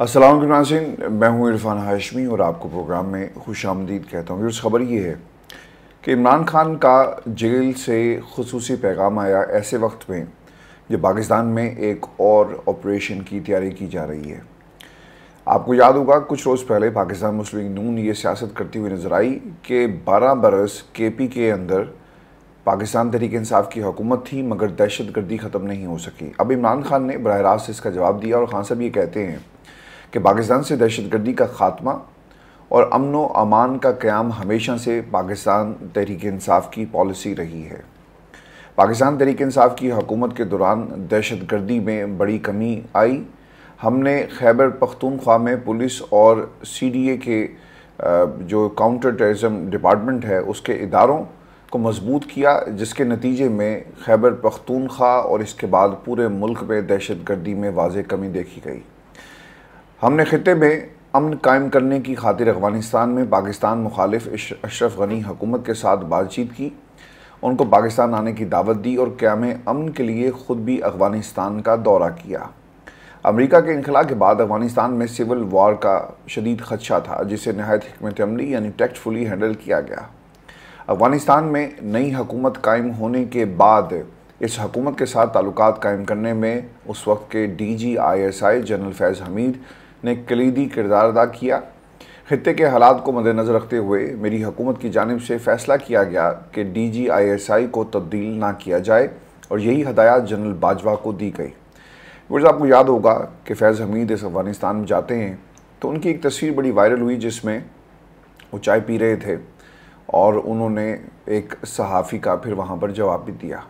असलम नाजिन मैं हूँ इरफान हाशमी और आपको प्रोग्राम में खुश आमदीद कहता हूँ खबर ये है कि इमरान खान का जेल से खसूस पैगाम आया ऐसे वक्त में जब पाकिस्तान में एक और ऑपरेशन की तैयारी की जा रही है आपको याद होगा कुछ रोज़ पहले पाकिस्तान मुस्लिम नून ये सियासत करती हुई नज़र आई कि बारह बरस के पी के अंदर पाकिस्तान तहरीक इंसाफ की हुकूमत थी मगर दहशत गर्दी ख़त्म नहीं हो सकी अब इमरान खान ने बरह रास्त इसका जवाब दिया और खान साहब ये कहते हैं कि पाकिस्तान से दहशतगर्दी का खात्मा और अमन व अमान का क्याम हमेशा से पाकिस्तान तहरीक इंसाफ की पॉलिसी रही है पाकिस्तान तहरीक इंसाफ की हकूमत के दौरान दहशतगर्दी में बड़ी कमी आई हमने खैबर पख्तूनख्वा में पुलिस और सी डी ए के जो काउंटर टेररिज्म डिपार्टमेंट है उसके इदारों को मजबूत किया जिसके नतीजे में खैबर पख्तूनख्वा और इसके बाद पूरे मुल्क में दहशतगर्दी में वाज कमी देखी गई हमने ख़त्े में अमन कायम करने की खातिर अफगानिस्तान में पाकिस्तान मुखालिफ अशरफ गनी हुकूमत के साथ बातचीत की उनको पाकिस्तान आने की दावत दी और क्याम अमन के लिए ख़ुद भी अफगानिस्तान का दौरा किया अमेरिका के इनखला के बाद अफगानिस्तान में सिविल वार का शदीद खदशा था जिसे नहायत हमत अमली यानी टैक्टफुली हैंडल किया गया अफगानिस्तान में नई हकूमत कायम होने के बाद इस हकूमत के साथ ताल्लुक कायम करने में उस वक्त के D G I S I general Faiz Hameed ने कलीदी किरदार अदा किया खत्े के हालात को मद्देनज़र रखते हुए मेरी हुकूमत की जानब से फैसला किया गया कि डी जी आई एस आई को तब्दील ना किया जाए और यही हदायत जनरल बाजवा को दी गई वर्ज आपको याद होगा कि फैज़ हमीद इस अफ़गानिस्तान में जाते हैं तो उनकी एक तस्वीर बड़ी वायरल हुई जिसमें वो चाय पी रहे थे और उन्होंने एक सहाफ़ी का फिर वहाँ पर जवाब भी दिया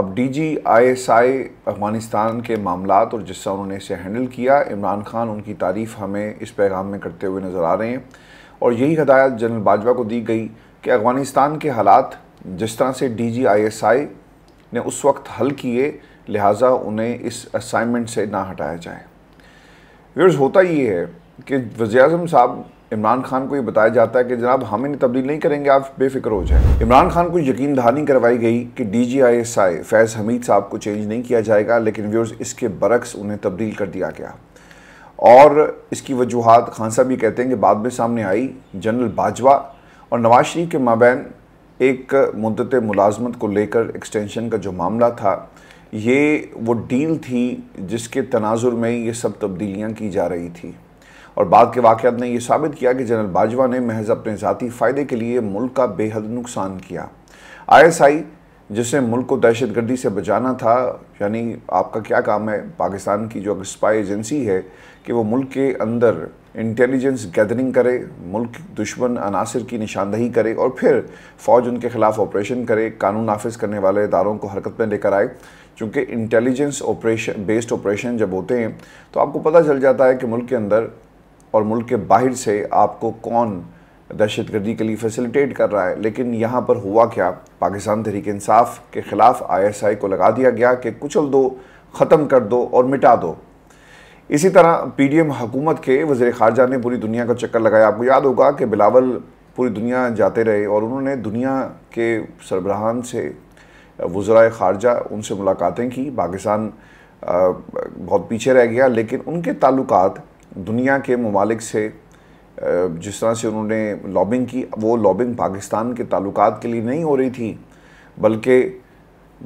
अब D G I S I Afghanistan के मामला और जिस उन्होंने इसे हैंडल किया इमरान खान उनकी तारीफ़ हमें इस पैगाम में करते हुए नज़र आ रहे हैं और यही हदायत जनरल बाजवा को दी गई कि अफ़गानिस्तान के हालात जिस तरह से डी जी आई एस आई ने उस वक्त हल किए लिहाजा उन्हें इस असाइनमेंट से ना हटाया जाए व्यर्स होता ये है कि वज़ी साहब इमरान खान को ये बताया जाता है कि जनाब हम इन्हें तब्दील नहीं करेंगे आप बेफिक्र हो जाए इमरान खान को यकीन दहानी करवाई गई कि D G I S I Faiz Hameed साहब को चेंज नहीं किया जाएगा लेकिन व्यूर्स इसके बरक्स उन्हें तब्दील कर दिया गया और इसकी वजूहत खान साहब ये कहते हैं कि बाद में सामने आई जनरल बाजवा और नवाज शरीफ के माबैन एक मुद्दत मुलाजमत को लेकर एक्सटेंशन का जो मामला था ये वो डील थी जिसके तनाजुर में ये सब तब्दीलियाँ की जा रही थी और बाद के वाक़ात ने यह साबित किया कि जनरल बाजवा ने महज अपने ज़ाती फ़ायदे के लिए मुल्क का बेहद नुकसान किया आई जिसने मुल्क को दहशत गर्दी से बचाना था यानी आपका क्या काम है पाकिस्तान की जो स्पाई एजेंसी है कि वो मुल्क के अंदर इंटेलिजेंस गैदरिंग करे मुल्क दुश्मन अनासर की निशानदही करे और फिर फ़ौज उनके ख़िलाफ़ ऑपरेशन करे कानून नाफिज करने वाले इदारों को हरकत में लेकर आए चूँकि इंटेलिजेंस ऑपरेशन बेस्ड ऑपरेशन जब होते हैं तो आपको पता चल जाता है कि मुल्क के अंदर और मुल्क के बाहर से आपको कौन दहशत गर्दी के लिए फैसिलिटेट कर रहा है लेकिन यहाँ पर हुआ क्या पाकिस्तान तहरीक इंसाफ के ख़िलाफ़ आई को लगा दिया गया कि कुचल दो ख़त्म कर दो और मिटा दो इसी तरह पी डी एम हुकूमत के वज़र ख़ारजा ने पूरी दुनिया का चक्कर लगाया आपको याद होगा कि बिलावल पूरी दुनिया जाते रहे और उन्होंने दुनिया के सरबराहान से वज़रा ख़ारजा उनसे मुलाकातें की पाकिस्तान बहुत पीछे रह गया लेकिन उनके ताल्लुकात दुनिया के ममालिक से जिस तरह से उन्होंने लॉबिंग की वो लॉबिंग पाकिस्तान के ताल्लुक के लिए नहीं हो रही थी बल्कि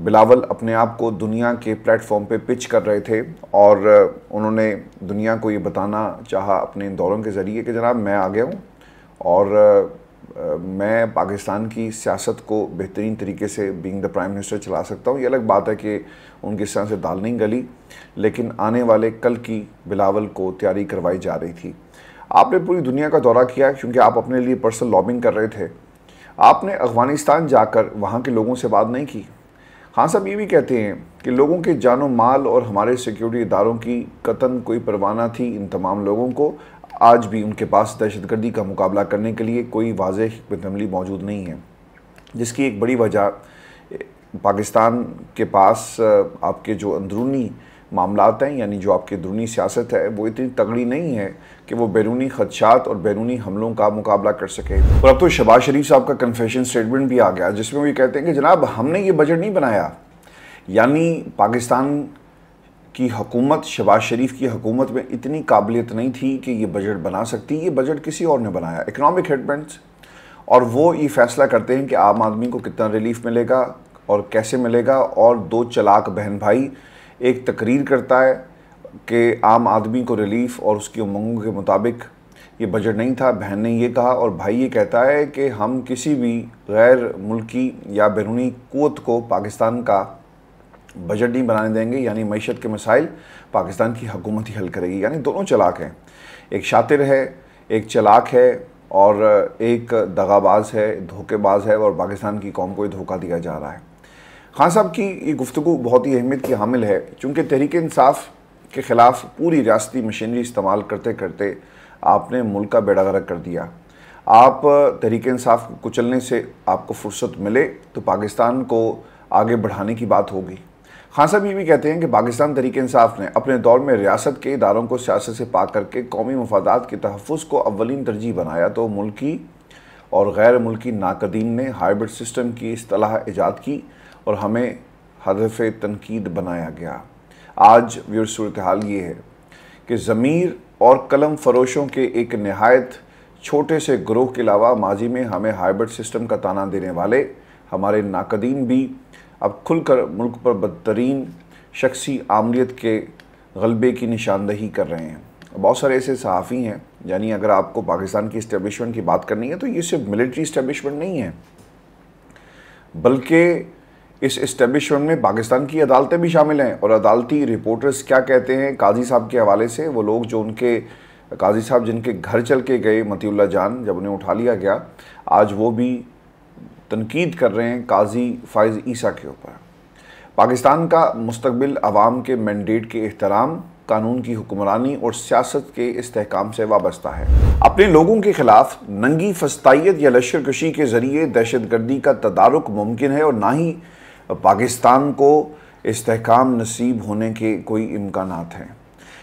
बिलावल अपने आप को दुनिया के प्लेटफॉर्म पे पिच कर रहे थे और उन्होंने दुनिया को ये बताना चाहा अपने दौरों के ज़रिए कि जनाब मैं आ गया हूँ और मैं पाकिस्तान की सियासत को बेहतरीन तरीके से बीइंग द प्राइम मिनिस्टर चला सकता हूँ ये अलग बात है कि उनकी इस से दाल नहीं गली लेकिन आने वाले कल की बिलावल को तैयारी करवाई जा रही थी आपने पूरी दुनिया का दौरा किया क्योंकि आप अपने लिए पर्सनल लॉबिंग कर रहे थे आपने अफगानिस्तान जाकर वहाँ के लोगों से बात नहीं की हाँ साहब ये भी कहते हैं कि लोगों के जानो माल और हमारे सिक्योरिटी इदारों की कतन कोई परवाना थी इन तमाम लोगों को आज भी उनके पास दहशतगर्दी का मुकाबला करने के लिए कोई वाज हमली मौजूद नहीं है जिसकी एक बड़ी वजह पाकिस्तान के पास आपके जो अंदरूनी मामलात हैं यानी जो आपकी अंदरूनी सियासत है वो इतनी तगड़ी नहीं है कि वो बैरूनी खदशात और बैरूनी हमलों का मुकाबला कर सके और अब तो शबाज शरीफ साहब का कन्फेशन स्टेटमेंट भी आ गया जिसमें वो ये कहते हैं कि जनाब हमने ये बजट नहीं बनाया यानी पाकिस्तान की हकूमत शबाज शरीफ की हकूमत में इतनी काबिलियत नहीं थी कि ये बजट बना सकती ये बजट किसी और ने बनाया इकनॉमिक हेडमेंट्स और वो ये फैसला करते हैं कि आम आदमी को कितना रिलीफ मिलेगा और कैसे मिलेगा और दो चलाक बहन भाई एक तकरीर करता है कि आम आदमी को रिलीफ और उसकी उमंगों के मुताबिक ये बजट नहीं था बहन ने ये कहा और भाई ये कहता है कि हम किसी भी गैर मुल्की या बैरूनी कोत को पाकिस्तान का बजट नहीं बनाने देंगे यानी मीशत के मसाइल पाकिस्तान की हकूमत ही हल करेगी यानी दोनों चलाक हैं एक शातिर है एक चलाक है और एक दगाबाज है धोखेबाज है और पाकिस्तान की कौम को ये धोखा दिया जा रहा है खान साहब की ये गुफ्तु बहुत ही अहमियत की हामिल है चूँकि तहरीक इंसाफ के ख़िलाफ़ पूरी रियासती मशीनरी इस्तेमाल करते करते आपने मुल्क का बेड़ा गर्क कर दिया आप तहरीक इंसाफ को कुचलने से आपको फुर्सत मिले तो पाकिस्तान को आगे बढ़ाने की बात होगी ये हाँ भी कहते हैं कि पाकिस्तान तरीके इंसाफ ने अपने दौर में रियासत के इदारों को सियासत से पाक करके कौमी मफादात के तहफ़ को अवलिन तरजीह बनाया तो मुल्की और गैर मुल्की नाकदीन ने हाइब्रिड सिस्टम की असलाह ईजाद की और हमें हदफ तनकीद बनाया गया आज व्यवर सूरत हाल ये है कि ज़मीर और कलम फरोशों के एक नहायत छोटे से ग्रोह के अलावा माजी में हमें हाइब्रिड सिस्टम का ताना देने वाले हमारे नाकदीन भी अब खुलकर मुल्क पर बदतरीन शख्सी आमलीत के गलबे की निशानदही कर रहे हैं बहुत सारे ऐसे सहाफ़ी हैं यानी अगर आपको पाकिस्तान की इस्टेबलिशमेंट की बात करनी है तो ये सिर्फ मिलिट्री इस्टेबलिशमेंट नहीं है बल्कि इस इस्टेबलिशमेंट में पाकिस्तान की अदालतें भी शामिल हैं और अदालती रिपोर्टर्स क्या कहते हैं काजी साहब के हवाले से वो लोग जो उनके काजी साहब जिनके घर चल के गए मतील्ला जान जब उन्हें उठा लिया गया आज वो भी तनकीद कर रहे हैं काजी फ़ायज़ ईसा के ऊपर पाकिस्तान का मुस्तबिल आवाम के मैंडेट के अहतराम कानून की हुक्मरानी और सियासत के इसकाम से वाबस्ता है अपने लोगों के खिलाफ नंगी फस्ताइत या लश्कर कशी के ज़रिए दहशत गर्दी का तदारक मुमकिन है और ना ही पाकिस्तान को इसकाम नसीब होने के कोई इम्कान हैं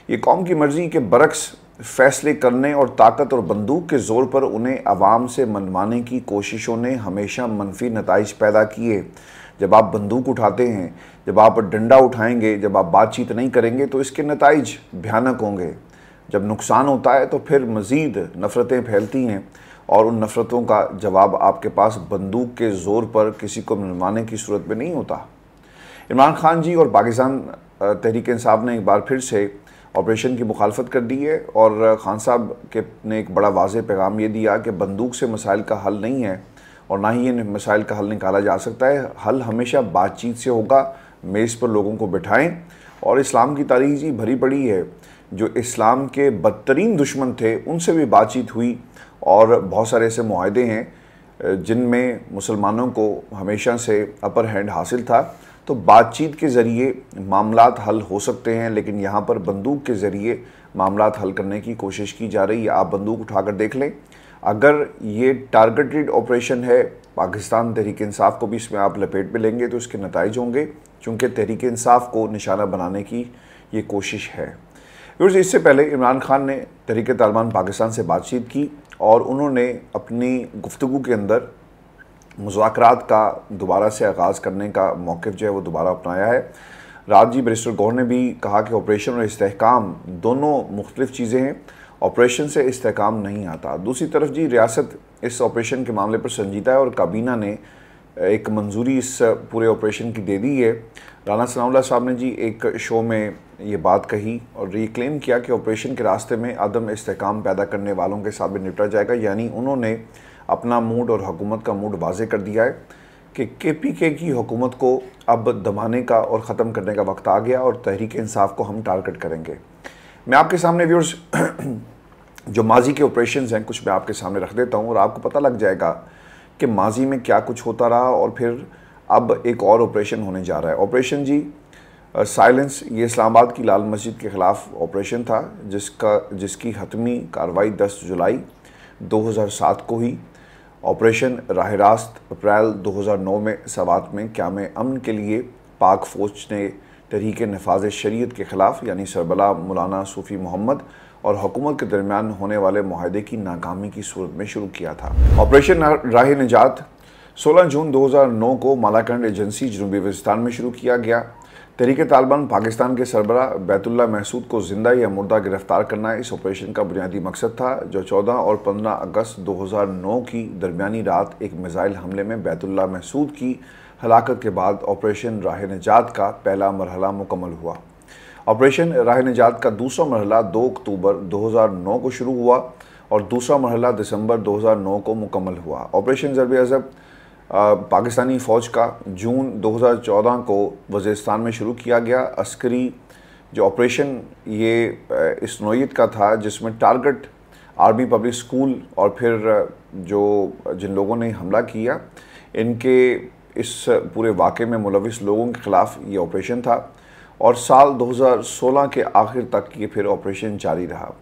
ये कौम की मर्ज़ी के बरक्स फैसले करने और ताकत और बंदूक के ज़ोर पर उन्हें आवाम से मनवाने की कोशिशों ने हमेशा मनफी नतज पैदा किए जब आप बंदूक उठाते हैं जब आप डंडा उठाएंगे जब आप बातचीत नहीं करेंगे तो इसके नतज भयानक होंगे जब नुकसान होता है तो फिर मज़ीद नफ़रतें फैलती हैं और उन नफ़रतों का जवाब आपके पास बंदूक के ज़ोर पर किसी को मनवाने की सूरत में नहीं होता इमरान खान जी और पाकिस्तान तहरीक इंसाफ ने एक बार फिर से ऑपरेशन की मुखालफत कर दी है और ख़ान साहब के ने एक बड़ा वाज पैगाम ये दिया कि बंदूक से मसाइल का हल नहीं है और ना ही ये मसाइल का हल निकाला जा सकता है हल हमेशा बातचीत से होगा मेज़ पर लोगों को बिठाएं और इस्लाम की तारीख जी भरी पड़ी है जो इस्लाम के बदतरीन दुश्मन थे उनसे भी बातचीत हुई और बहुत सारे ऐसे माहदे हैं जिनमें मुसलमानों को हमेशा से अपर हैंड हासिल था तो बातचीत के ज़रिए मामला हल हो सकते हैं लेकिन यहाँ पर बंदूक के ज़रिए मामला हल करने की कोशिश की जा रही है आप बंदूक उठाकर देख लें अगर ये टारगेटेड ऑपरेशन है पाकिस्तान तहरीक इंसाफ को भी इसमें आप लपेट में लेंगे तो इसके नतज होंगे क्योंकि तहरीक इंसाफ को निशाना बनाने की ये कोशिश है व्यूर्स इससे पहले इमरान खान ने तहरीक तालिबान पाकिस्तान से बातचीत की और उन्होंने अपनी गुफ्तु के अंदर मुजाकर का दोबारा से आगाज़ करने का मौक़ जो है वो दोबारा अपनाया है राजी बरिस्टर गौर ने भी कहा कि ऑपरेशन और इसकाम दोनों मुख्तलिफ चीज़ें हैं ऑपरेशन से इसकाम नहीं आता दूसरी तरफ जी रियासत इस ऑपरेशन के मामले पर संजीदा है और काबीना ने एक मंजूरी इस पूरे ऑपरेशन की दे दी है राना सनाउल्ला साहब ने जी एक शो में ये बात कही और ये क्लेम किया कि ऑपरेशन के रास्ते में अदम इसकाम पैदा करने वालों के साथ भी निपटा जाएगा यानी उन्होंने अपना मूड और हुकूमत का मूड वाजे कर दिया है कि के पी के की हुकूमत को अब दबाने का और ख़त्म करने का वक्त आ गया और तहरीक इंसाफ को हम टारगेट करेंगे मैं आपके सामने व्यूर्स जो माजी के ऑपरेशन हैं कुछ मैं आपके सामने रख देता हूँ और आपको पता लग जाएगा कि माजी में क्या कुछ होता रहा और फिर अब एक और ऑपरेशन होने जा रहा है ऑपरेशन जी साइलेंस ये इस्लामाबाद की लाल मस्जिद के ख़िलाफ़ ऑपरेशन था जिसका जिसकी हतमी कार्रवाई 10 जुलाई 2007 को ही ऑपरेशन राह रास्त अप्रैल 2009 में सवात में क्याम अमन के लिए पाक फ़ौज ने तहरीक नफाज शरीत के ख़िलाफ़ यानी सरबला मौलाना सूफ़ी मोहम्मद और हुकूमत के दरमियान होने वाले माहदे की नाकामी की सूरत में शुरू किया था ऑपरेशन राह निजात 16 जून 2009 को मालाकंड एजेंसी जनूबी वजिस्तान में शुरू किया गया तहरीक तालिबान पाकिस्तान के सरबरा बैतुल्ला महसूद को जिंदा या मुर्दा गिरफ्तार करना इस ऑपरेशन का बुनियादी मकसद था जो 14 और 15 अगस्त 2009 की दरमियानी रात एक मिज़ाइल हमले में बैतुल्ला महसूद की हलाकत के बाद ऑपरेशन राह निजात का पहला मरहला मुकम्मल हुआ ऑपरेशन राह निजात का दूसरा मरहला 2 अक्टूबर 2009 को शुरू हुआ और दूसरा मरहला दिसंबर 2009 को मुकम्मल हुआ ऑपरेशन जरब अजब पाकिस्तानी फ़ौज का जून 2014 को वजेस्तान में शुरू किया गया अस्करी जो ऑपरेशन ये इस नोयत का था जिसमें टारगेट आर्मी पब्लिक स्कूल और फिर जो जिन लोगों ने हमला किया इनके इस पूरे वाक़े में मुलविस लोगों के ख़िलाफ़ ये ऑपरेशन था और साल 2016 के आखिर तक ये फिर ऑपरेशन जारी रहा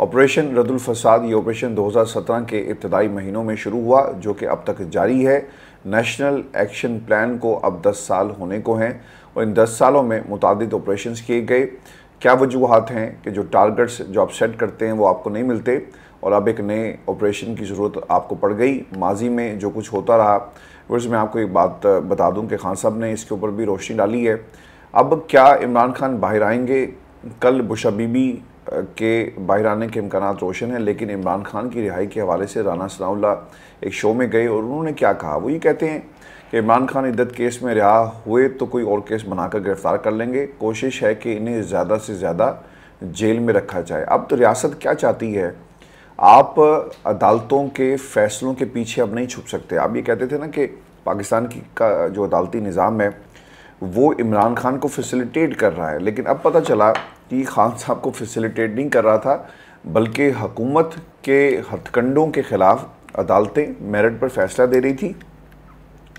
ऑपरेशन रदुल फसाद ये ऑपरेशन 2017 के इब्तदाई महीनों में शुरू हुआ जो कि अब तक जारी है नेशनल एक्शन प्लान को अब 10 साल होने को हैं और इन 10 सालों में मुतद ऑपरेशन किए गए क्या वजूहत हैं कि जो टारगेट्स जो आप सेट करते हैं वो आपको नहीं मिलते और अब एक नए ऑपरेशन की ज़रूरत आपको पड़ गई माजी में जो कुछ होता रहा वर्ष मैं आपको एक बात बता दूँ कि खान साहब ने इसके ऊपर भी रोशनी डाली है अब क्या इमरान खान बाहर आएंगे कल बुशबीबी के बाहर आने के इम्कान रोशन हैं लेकिन इमरान खान की रिहाई के हवाले से राना सनाउल्ला एक शो में गए और उन्होंने क्या कहा वो ये कहते हैं कि इमरान खान इद्दत केस में रिहा हुए तो कोई और केस बनाकर गिरफ़्तार कर लेंगे कोशिश है कि इन्हें ज़्यादा से ज़्यादा जेल में रखा जाए अब तो रियासत क्या चाहती है आप अदालतों के फ़ैसलों के पीछे अब नहीं छुप सकते आप ये कहते थे ना कि पाकिस्तान की का जो अदालती निज़ाम है वो इमरान खान को फैसिलिटेट कर रहा है लेकिन अब पता चला कि खान साहब को फैसिलिटेट नहीं कर रहा था बल्कि हकूमत के हथकंडों के ख़िलाफ़ अदालतें मेरिट पर फैसला दे रही थी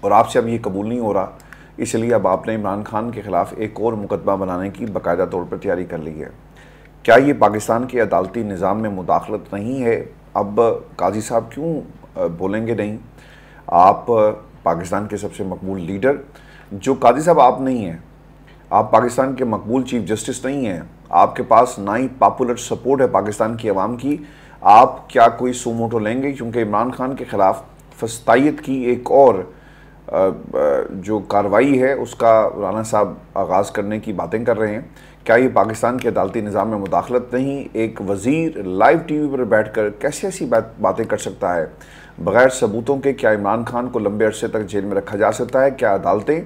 और आपसे अब ये कबूल नहीं हो रहा इसलिए अब आपने इमरान खान के ख़िलाफ़ एक और मुकदमा बनाने की बाकायदा तौर पर तैयारी कर ली है क्या ये पाकिस्तान के अदालती निज़ाम में मुदाखलत नहीं है अब काजी साहब क्यों बोलेंगे नहीं आप पाकिस्तान के सबसे मकबूल लीडर जो काजी साहब आप नहीं हैं आप पाकिस्तान के मकबूल चीफ जस्टिस नहीं हैं आपके पास ना ही पॉपुलर सपोर्ट है पाकिस्तान की आवाम की आप क्या कोई सुमोटो लेंगे क्योंकि इमरान खान के ख़िलाफ़ फस्ताइत की एक और जो कार्रवाई है उसका राना साहब आगाज़ करने की बातें कर रहे हैं क्या ये पाकिस्तान के अदालती निज़ाम में मुदाखलत नहीं एक वज़ीर लाइव टीवी पर बैठ कर कैसी ऐसी बात बातें कर सकता है बग़ैर सबूतों के क्या इमरान खान को लंबे अरसे तक जेल में रखा जा सकता है क्या अदालतें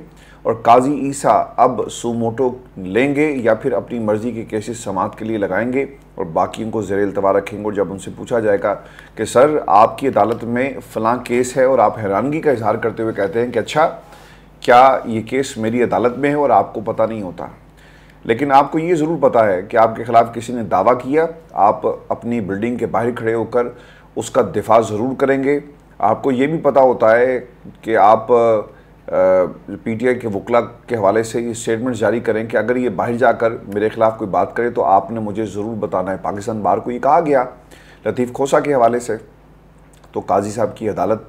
और काजी ईसा अब सुमोटो लेंगे या फिर अपनी मर्ज़ी के केसेस समात के लिए लगाएंगे और बाकी उनको जेर अल्तवा रखेंगे और जब उनसे पूछा जाएगा कि सर आपकी अदालत में फ़लाँ केस है और आप हैरानगी का इजहार करते हुए कहते हैं कि अच्छा क्या ये केस मेरी अदालत में है और आपको पता नहीं होता लेकिन आपको ये ज़रूर पता है कि आपके ख़िलाफ़ किसी ने दावा किया आप अपनी बिल्डिंग के बाहर खड़े होकर उसका दिफा ज़रूर करेंगे आपको ये भी पता होता है कि आप पीटीआई के वकला के हवाले से ये स्टेटमेंट जारी करें कि अगर ये बाहर जाकर मेरे खिलाफ कोई बात करे तो आपने मुझे ज़रूर बताना है पाकिस्तान बाहर को ये कहा गया लतीफ़ खोसा के हवाले से तो काजी साहब की अदालत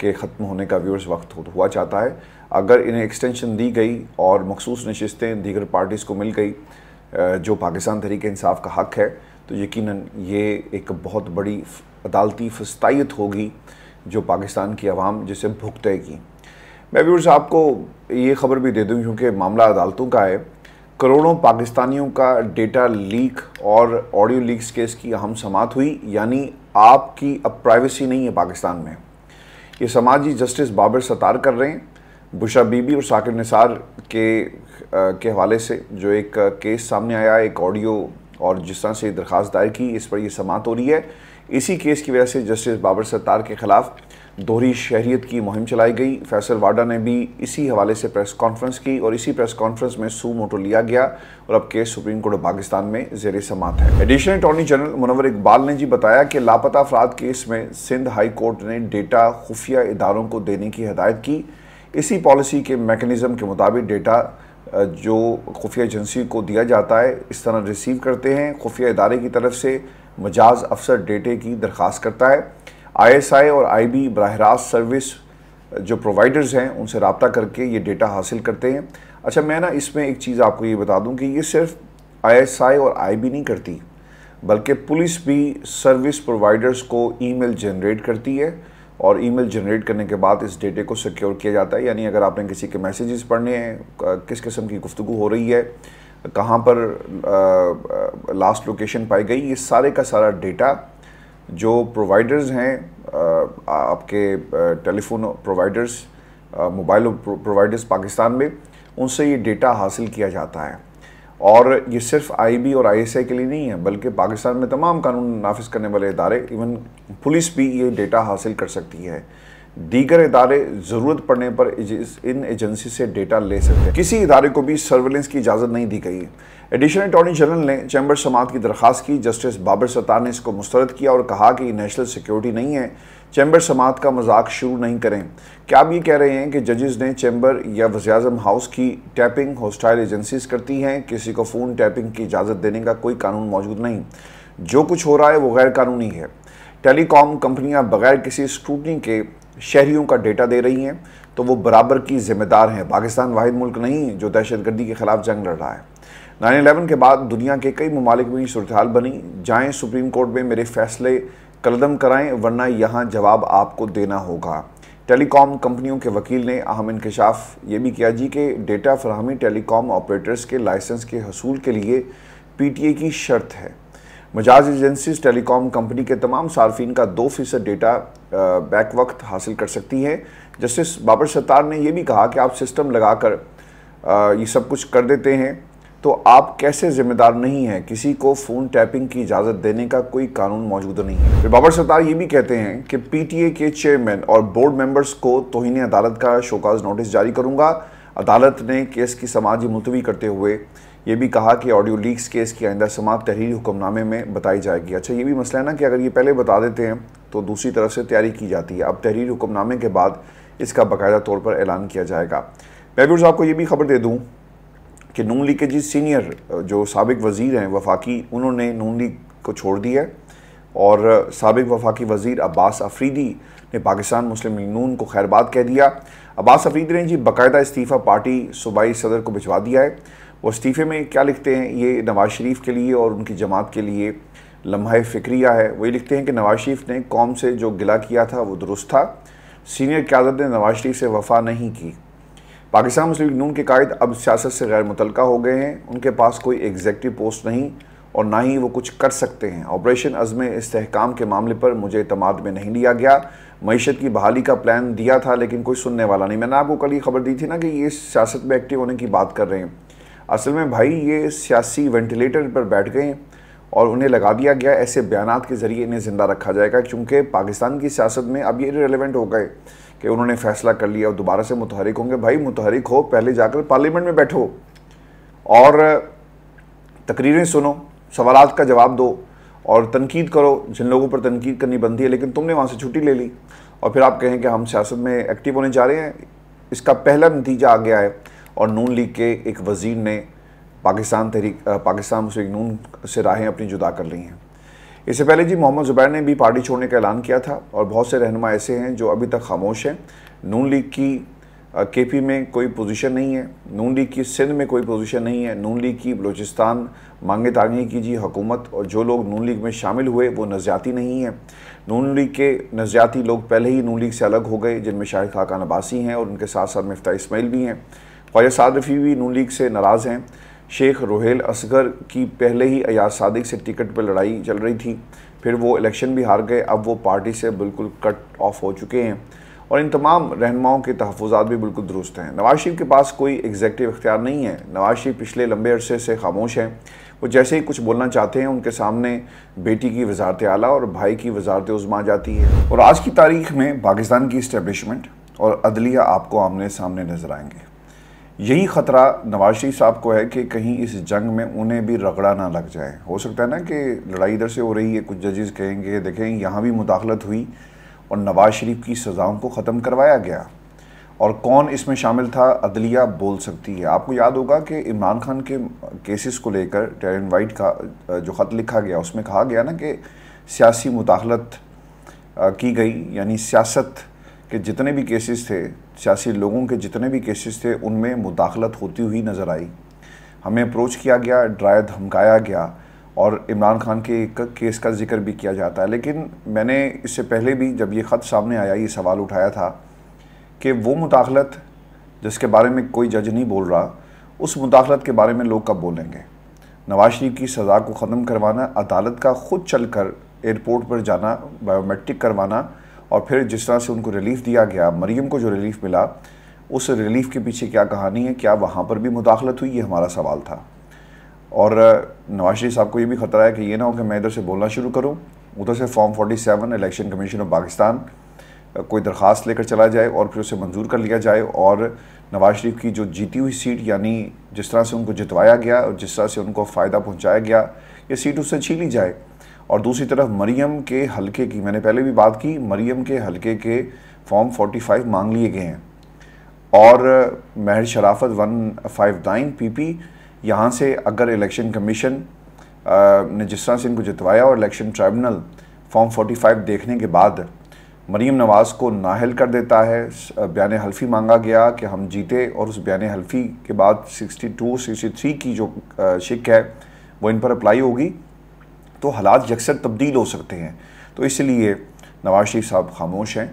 के ख़त्म होने का व्यवर्स वक्त हुआ चाहता है अगर इन्हें एक्सटेंशन दी गई और मखसूस नशस्तें दीगर पार्टीज़ को मिल गई जो पाकिस्तान तरीके इंसाफ का हक़ है तो यकीन ये एक बहुत बड़ी अदालती फस्ताइत होगी जो पाकिस्तान की आवाम जिसे भुगतेगी मैं व्यूर्स आपको ये खबर भी दे दूँ क्योंकि मामला अदालतों का है करोड़ों पाकिस्तानियों का डेटा लीक और ऑडियो लीक्स केस की अहम समात हुई यानी आपकी अब प्राइवेसी नहीं है पाकिस्तान में ये समाजी जस्टिस बाबर सतार कर रहे हैं बुशा बीबी और साकिर निसार के आ, के हवाले से जो एक केस सामने आया एक ऑडियो और जिस तरह से दरख्वास्त दायर की इस पर यह समात हो रही है इसी केस की वजह से जस्टिस बाबर सत्तार के ख़िलाफ़ दोहरी शहरीत की मुहिम चलाई गई फैसल वाडा ने भी इसी हवाले से प्रेस कॉन्फ्रेंस की और इसी प्रेस कॉन्फ्रेंस में सू मोटो लिया गया और अब केस सुप्रीम कोर्ट पाकिस्तान में जेर समात है additional attorney general Munawar Iqbal ने जी बताया कि लापता अफराद केस में सिंध हाई कोर्ट ने डेटा खुफिया इदारों को देने की हदायत की इसी पॉलिसी के मेकनिज़म के मुताबिक डेटा जो खुफिया एजेंसी को दिया जाता है इस तरह रिसीव करते हैं खुफिया इदारे की तरफ से मजाज अफसर डेटे की दरख्वास्त करता है आईएसआई और आईबी बरह रास्त सर्विस जो प्रोवाइडर्स हैं उनसे रबता करके ये डेटा हासिल करते हैं अच्छा मैं ना इसमें एक चीज़ आपको ये बता दूं कि ये सिर्फ आईएसआई और आईबी नहीं करती बल्कि पुलिस भी सर्विस प्रोवाइडर्स को ईमेल जनरेट करती है और ईमेल जनरेट करने के बाद इस डेटे को सिक्योर किया जाता है यानी अगर आपने किसी के मैसेजेस पढ़ने हैं किस किस्म की गुफ्तु हो रही है कहाँ पर आ, आ, लास्ट लोकेशन पाई गई ये सारे का सारा डेटा जो प्रोवाइडर्स हैं आपके telephone providers mobile providers Pakistan में उनसे ये डेटा हासिल किया जाता है और ये सिर्फ आईबी और आईएसआई के लिए नहीं है बल्कि पाकिस्तान में तमाम कानून नाफिज करने वाले इदारे इवन पुलिस भी ये डेटा हासिल कर सकती है दीगर इदारे ज़रूरत पड़ने पर इन एजेंसी से डेटा ले सकते हैं किसी इदारे को भी सर्वेलेंस की इजाज़त नहीं दी गई एडिशनल अटॉर्नी जनरल ने चैम्बर समात की दरख्वास्त की जस्टिस बाबर सत्तार ने इसको मुस्तरद किया और कहा कि नेशनल सिक्योरिटी नहीं है चैम्बर समात का मजाक शुरू नहीं करें क्या आप ये कह रहे हैं कि जजेस ने चैम्बर या वजी हाउस की टैपिंग होस्टाइल एजेंसीज करती हैं किसी को फ़ोन टैपिंग की इजाज़त देने का कोई कानून मौजूद नहीं जो कुछ हो रहा है वो गैर कानूनी है टेलीकॉम कंपनियां बगैर किसी स्क्रूटनी के शहरीों का डेटा दे रही हैं तो वो बराबर की जिम्मेदार हैं पाकिस्तान वाहिद मुल्क नहीं जो जो दहशतगर्दी के ख़िलाफ़ जंग लड़ रहा है नाइन अलेवन के बाद दुनिया के कई ममालिक में सूरत हाल बनी जाएँ सुप्रीम कोर्ट में मेरे फैसले कलदम कराएं वरना यहाँ जवाब आपको देना होगा टेलीकॉम कंपनियों के वकील ने अहम इंकशाफ ये भी किया जी कि डेटा फरहमी टेलीकॉम ऑपरेटर्स के लाइसेंस के हसूल के लिए पीटीए की शर्त है मजाज एजेंसीज टेलीकॉम कंपनी के तमाम सार्फिन का दो फीसद डेटा बैक वक्त हासिल कर सकती है जस्टिस बाबर सत्तार ने यह भी कहा कि आप सिस्टम लगाकर ये सब कुछ कर देते हैं तो आप कैसे जिम्मेदार नहीं हैं किसी को फ़ोन टैपिंग की इजाज़त देने का कोई कानून मौजूद नहीं है फिर बाबर सत्तार ये भी कहते हैं कि पीटीए के चेयरमैन और बोर्ड मेंबर्स को तोहिन अदालत का शोकाज नोटिस जारी करूँगा अदालत ने केस की समाज मुलतवी करते हुए ये भी कहा कि ऑडियो लीक्स केस की आइंदा समाप्त तहरीर हुक्मनामे में बताई जाएगी अच्छा ये भी मसला है ना कि अगर ये पहले बता देते हैं तो दूसरी तरफ से तैयारी की जाती है अब तहरीर हुक्मनामे के बाद इसका बाकायदा तौर पर ऐलान किया जाएगा मैं भी आपको ये भी खबर दे दूँ कि नून लीग के जिस सीनियर जो सबक वज़ी हैं वफाकी उन्होंने नून लीग को छोड़ दिया और सबक वफाकी वजीर अब्बास अफरीदी ने पाकिस्तान मुस्लिम लीग नून को खैरबाद कह दिया अब्बास अफरीदी ने जी बाकायदा इस्तीफ़ा पार्टी सूबाई सदर को भिजवा दिया है वो इस्तीफ़े में क्या लिखते हैं ये नवाज़ शरीफ के लिए और उनकी जमात के लिए लम्हा फ़िक्रिया है वही लिखते हैं कि नवाज़ शरीफ ने कौम से जो गिला किया था वो दुरुस्त था सीनियर क्यादत ने नवाज़ शरीफ से वफा नहीं की पाकिस्तान मुस्लिम लीग नून के कायद अब सियासत से गैर मुतल हो गए हैं उनके पास कोई एग्जेक्टिव पोस्ट नहीं और ना ही वो कुछ कर सकते हैं ऑपरेशन अज़म इसकाम के मामले पर मुझे अतमाद में नहीं लिया गया मीशत की बहाली का प्लान दिया था लेकिन कोई सुनने वाला नहीं मैंने आपको कल ये खबर दी थी ना कि ये सियासत में एक्टिव होने की बात कर रहे हैं असल में भाई ये सियासी वेंटिलेटर पर बैठ गए और उन्हें लगा दिया गया ऐसे बयान के ज़रिए इन्हें ज़िंदा रखा जाएगा क्योंकि पाकिस्तान की सियासत में अब ये रेलिवेंट हो गए कि उन्होंने फैसला कर लिया और दोबारा से मुतहरिक होंगे भाई मुतहरिक हो पहले जाकर पार्लियामेंट में बैठो और तकरीरें सुनो सवाल का जवाब दो और तनकीद करो जिन लोगों पर तनकीद करनी बनती है लेकिन तुमने वहाँ से छुट्टी ले ली और फिर आप कहें कि हम सियासत में एक्टिव होने जा रहे हैं इसका पहला नतीजा आ गया है और नून लीग के एक वजीर ने पाकिस्तान तहरीक पाकिस्तान मुस्लिम नून से राहें अपनी जुदा कर ली हैं इससे पहले जी मोहम्मद ज़ुबैर ने भी पार्टी छोड़ने का ऐलान किया था और बहुत से रहनुमा ऐसे हैं जो अभी तक खामोश हैं नून लीग की के पी में कोई पोजीशन नहीं है नून लीग की सिंध में कोई पोजीशन नहीं है नून लीग की बलूचिस्तान मांगे तांगे की जी हुकूमत और जो लोग नून लीग में शामिल हुए वो नज़रियाती नहीं है नून लीग के नज़रियाती लोग पहले ही नून लीग से अलग हो गए जिनमें शाहिद खाकान अब्बासी हैं और उनके साथ साथ मफ्ता इसमाइल भी हैं ख्वाजा साद रफ़ी भी नून लीग से नाराज़ हैं शेख रोहेल असगर की पहले ही अयाज सदक से टिकट पर लड़ाई चल रही थी फिर वो इलेक्शन भी हार गए अब वो पार्टी से बिल्कुल कट ऑफ हो चुके हैं और इन तमाम रहनुमाओं के तहफात भी बिल्कुल दुरुस्त हैं नवाज शरीफ के पास कोई एग्जैक्टिव अख्तियार नहीं है नवाज शरीफ पिछले लंबे अरसे से खामोश हैं वो जैसे ही कुछ बोलना चाहते हैं उनके सामने बेटी की वजारत आला और भाई की वजारत उजमा जाती है और आज की तारीख में पाकिस्तान की इस्टेबलिशमेंट और अदलिया आपको आमने सामने नजर आएंगे यही खतरा नवाज शरीफ साहब को है कि कहीं इस जंग में उन्हें भी रगड़ा ना लग जाए हो सकता है ना कि लड़ाई इधर से हो रही है कुछ जजेस कहेंगे देखें यहाँ भी मुदाखलत हुई और नवाज शरीफ की सज़ाओं को ख़त्म करवाया गया और कौन इसमें शामिल था अदलिया बोल सकती है आपको याद होगा कि इमरान खान के केसेस को लेकर टेरन वाइट का जो ख़त लिखा गया उसमें कहा गया ना कि सियासी मुदाखलत की गई यानी सियासत कि जितने भी केसेस थे सियासी लोगों के जितने भी केसेस थे उनमें मुदाखलत होती हुई नज़र आई हमें अप्रोच किया गया ड्राया धमकाया गया और इमरान खान के एक केस का जिक्र भी किया जाता है लेकिन मैंने इससे पहले भी जब ये ख़त सामने आया ये सवाल उठाया था कि वो मुदाखलत जिसके बारे में कोई जज नहीं बोल रहा उस मुदाखलत के बारे में लोग कब बोलेंगे नवाज शरीफ की सज़ा को ख़त्म करवाना अदालत का खुद चल कर एयरपोर्ट पर जाना बायोमेट्रिक करवाना और फिर जिस तरह से उनको रिलीफ दिया गया मरीम को जो रिलीफ मिला उस रिलीफ के पीछे क्या कहानी है क्या वहाँ पर भी मुदाखलत हुई ये हमारा सवाल था और नवाज शरीफ साहब को ये भी खतरा है कि ये ना हो कि मैं इधर से बोलना शुरू करूँ उधर से form 47 election commission of Pakistan कोई दरख्वास्त लेकर चला जाए और फिर उसे मंजूर कर लिया जाए और नवाज शरीफ की जो जीती हुई सीट यानी जिस तरह से उनको जितवाया गया और जिस तरह से उनको फ़ायदा पहुँचाया गया ये सीट उससे छीनी जाए और दूसरी तरफ मरियम के हलके की मैंने पहले भी बात की मरियम के हलके के फॉर्म 45 मांग लिए गए हैं और Mehar Sharafat one five nine P P यहाँ से अगर इलेक्शन कमीशन ने जिस तरह से इनको जितवाया और इलेक्शन ट्राइब्यूनल फॉर्म 45 देखने के बाद मरीम नवाज़ को नाहल कर देता है बयान हल्फी मांगा गया कि हम जीते और उस बयान हल्फी के बाद 62, 63 की जो शिक है वो इन पर अप्लाई होगी तो हालात यकसर तब्दील हो सकते हैं तो इसलिए नवाज शरीफ साहब खामोश हैं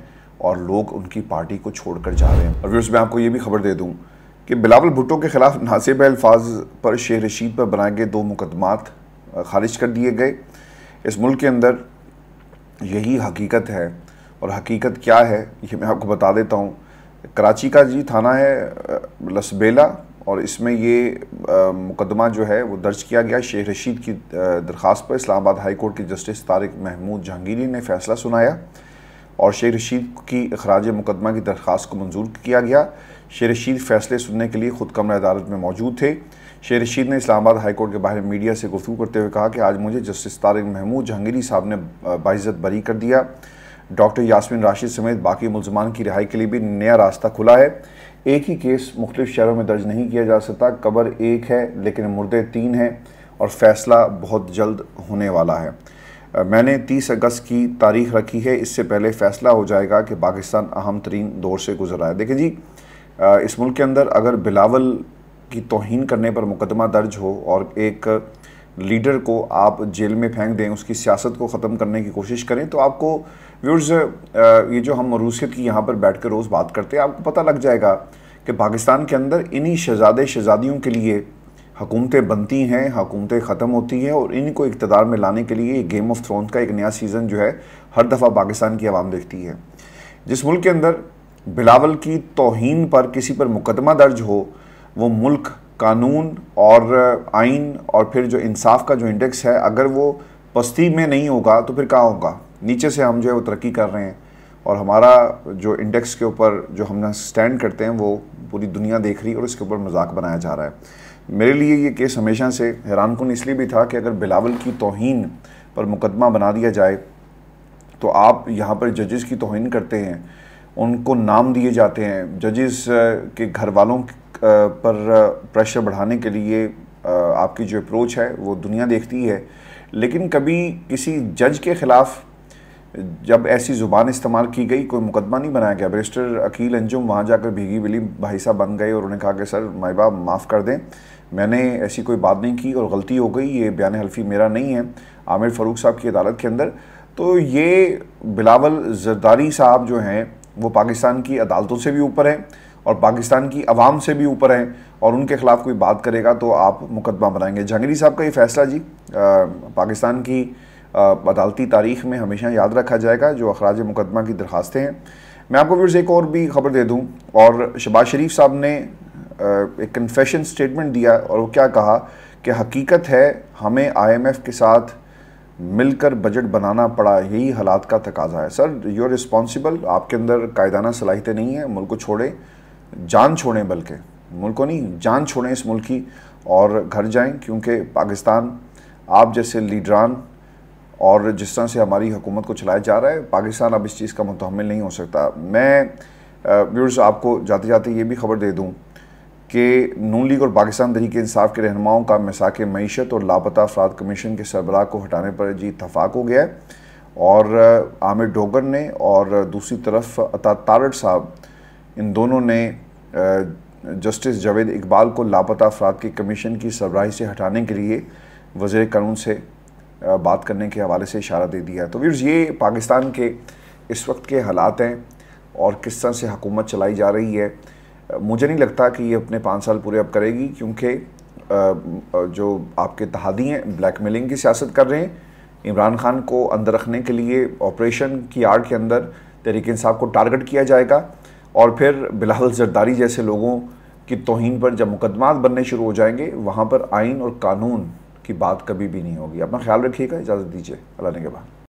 और लोग उनकी पार्टी को छोड़कर जा रहे हैं और व्यूर्स मैं आपको ये भी खबर दे दूँ कि बिलावल भुट्टो के ख़िलाफ़ नासिब अल्फाज पर शेर रशीद पर बनाए गए दो मुकदमात खारिज कर दिए गए इस मुल्क के अंदर यही हकीकत है और हकीकत क्या है ये मैं आपको बता देता हूँ कराची का जी थाना है लसबेला और इसमें ये आ, मुकदमा जो है वो दर्ज किया गया शेख रशीद की दरख्वास्त पर इस्लामाबाद हाई कोर्ट के जस्टिस तारिक महमूद जहांगीरी ने फैसला सुनाया और शेख रशीद की अखराज मुकदमा की दरख्वास्त को मंजूर किया गया शेख रशीद फैसले सुनने के लिए खुद कमरा अदालत में मौजूद थे शेख रशीद ने इस्लामाबाद हाईकोर्ट के बाहर मीडिया से गुफ्तू करते हुए कहा कि आज मुझे जस्टिस तारिक महमूद जहांगीरी साहब ने बाइज़त बरी कर दिया डॉक्टर यासमिन राशिद समेत बाकी मुलजमान की रिहाई के लिए भी नया रास्ता खुला है एक ही केस मुख्त शहरों में दर्ज नहीं किया जा सकता कबर एक है लेकिन मुर्दे तीन हैं और फैसला बहुत जल्द होने वाला है मैंने 30 अगस्त की तारीख रखी है इससे पहले फैसला हो जाएगा कि पाकिस्तान अहम तरीन दौर से गुजर रहा है देखिए जी इस मुल्क के अंदर अगर बिलावल की तोहन करने पर मुकदमा दर्ज हो और एक लीडर को आप जेल में फेंक दें उसकी सियासत को ख़त्म करने की कोशिश करें तो आपको व्यूर्स ये जो हम मरूसियत की यहाँ पर बैठ कर रोज़ बात करते हैं आपको पता लग जाएगा कि पाकिस्तान के अंदर इन्हीं शहजादे शहजादियों के लिए हुकूमतें बनती हैं हुकूमतें ख़त्म होती हैं और इनको इकतदार में लाने के लिए गेम ऑफ थ्रोन का एक नया सीज़न जो है हर दफ़ा पाकिस्तान की आवाम देखती है जिस मुल्क के अंदर बिलावल की तोहन पर किसी पर मुकदमा दर्ज हो वो मुल्क कानून और आइन और फिर जो इंसाफ का जो इंडेक्स है अगर वो पस्ती में नहीं होगा तो फिर कहाँ होगा नीचे से हम जो है वो तरक्की कर रहे हैं और हमारा जो इंडेक्स के ऊपर जो हम स्टैंड करते हैं वो पूरी दुनिया देख रही है और इसके ऊपर मजाक बनाया जा रहा है मेरे लिए ये केस हमेशा से हैरान कन इसलिए भी था कि अगर बिलावल की तोहन पर मुकदमा बना दिया जाए तो आप यहाँ पर जजेस की तोहन करते हैं उनको नाम दिए जाते हैं जजेस के घर वालों पर प्रेशर बढ़ाने के लिए आपकी जो अप्रोच है वो दुनिया देखती है लेकिन कभी किसी जज के ख़िलाफ़ जब ऐसी ज़ुबान इस्तेमाल की गई कोई मुकदमा नहीं बनाया गया बैरिस्टर अकील अंजुम वहाँ जाकर भीगी बिली भाई साहब बन गए और उन्हें कहा कि सर माई बाप माफ़ कर दें मैंने ऐसी कोई बात नहीं की और गलती हो गई ये बयान हल्फी मेरा नहीं है आमिर फ़ारूक साहब की अदालत के अंदर तो ये बिलावल जरदारी साहब जो हैं वो पाकिस्तान की अदालतों से भी ऊपर हैं और पाकिस्तान की आवाम से भी ऊपर हैं और उनके ख़िलाफ़ कोई बात करेगा तो आप मुकदमा बनाएंगे जंगली साहब का ये फ़ैसला जी आ, पाकिस्तान की अदालती तारीख में हमेशा याद रखा जाएगा जो अखराज मुकदमा की दरखास्तें हैं मैं आपको फिर से एक और भी खबर दे दूँ और शबाज शरीफ साहब ने एक कन्फेशन स्टेटमेंट दिया और वो क्या कहा कि हकीकत है हमें आईएमएफ के साथ मिलकर बजट बनाना पड़ा यही हालात का तकाजा है सर यू रिस्पॉन्सिबल आपके अंदर कायदाना सलाहितें नहीं हैं मुल्क को छोड़ें जान छोड़ें बल्कि मुल्क को नहीं जान छोड़ें इस मुल्क की और घर जाएं क्योंकि पाकिस्तान आप जैसे लीडरान और जिस तरह से हमारी हुकूमत को चलाया जा रहा है पाकिस्तान अब इस चीज़ का मुतमिल नहीं हो सकता मैं व्यूर्स आपको जाते जाते ये भी खबर दे दूँ कि नू लीग और पाकिस्तान तहरीक इंसाफ के रहनुमाओं का मिसाक मीशत और लापता अफराद कमीशन के सरबराह को हटाने पर जी इतफाक़ हो गया है और आमिर डोगर ने और दूसरी तरफ अता तारड़ साहब इन दोनों ने जस्टिस जावेद इकबाल को लापता अफराद के कमीशन की सरबराही से हटाने के लिए वजे कानून से बात करने के हवाले से इशारा दे दिया है तो व्यूर्स ये पाकिस्तान के इस वक्त के हालात हैं और किस तरह से हुकूमत चलाई जा रही है मुझे नहीं लगता कि ये अपने पाँच साल पूरे अब करेगी क्योंकि जो आपके तहादी हैं ब्लैक मेलिंग की सियासत कर रहे हैं इमरान खान को अंदर रखने के लिए ऑपरेशन की आड़ के अंदर तहरीक इंसाफ को टारगेट किया जाएगा और फिर बिलावल जरदारी जैसे लोगों की तोहन पर जब मुकदमात बनने शुरू हो जाएंगे वहाँ पर आइन और कानून की बात कभी भी नहीं होगी अपना ख्याल रखिएगा इजाज़त दीजिए अल्लाह ने के बाद